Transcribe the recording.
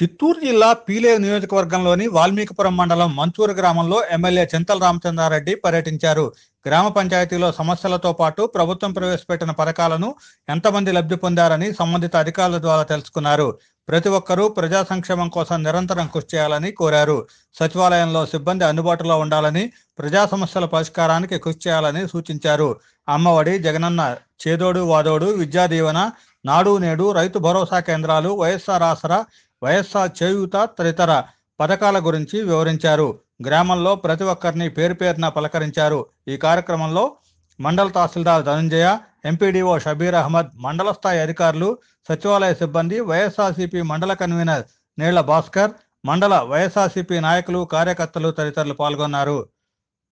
చిత్తూరు జిల్లా పీలే నియోజకవర్గంలోని వాల్మీకిపురం మండలం మంచూరు గ్రామంలో ఎమ్మెల్యే చింతల రామచంద్రారెడ్డి పర్యటించారు గ్రామ పంచాయతీలో సమస్యలతో పాటు ప్రభుత్వం ప్రవేశపెట్టిన పథకాలను ఎంతమంది లబ్ధి పొందారని సంబంధిత అధికారుల ద్వారా తెలుసుకున్నారు ప్రతి ఒక్కరూ ప్రజా సంక్షేమం కోసం నిరంతరం కృషి చేయాలని కోరారు సచివాలయంలో సిబ్బంది అందుబాటులో ఉండాలని ప్రజా సమస్యల పరిష్కారానికి కృషి చేయాలని సూచించారు అమ్మఒడి జగనన్న చేదోడు వాదోడు విద్యా దీవెన నాడు నేడు రైతు భరోసా కేంద్రాలు వైఎస్ఆర్ ఆసరా వైఎస్ఆర్ చేయూత తదితర పథకాల గురించి వివరించారు గ్రామంలో ప్రతి ఒక్కరిని పేరు పేరున పలకరించారు ఈ కార్యక్రమంలో మండల తహసీల్దార్ ధనంజయ ఎంపీడీఓ షబీర్ అహ్మద్ మండల స్థాయి అధికారులు సచివాలయ సిబ్బంది వైఎస్ఆర్సీపీ మండల కన్వీనర్ నీళ్ల భాస్కర్ మండల వైఎస్ఆర్సీపీ నాయకులు కార్యకర్తలు తదితరులు పాల్గొన్నారు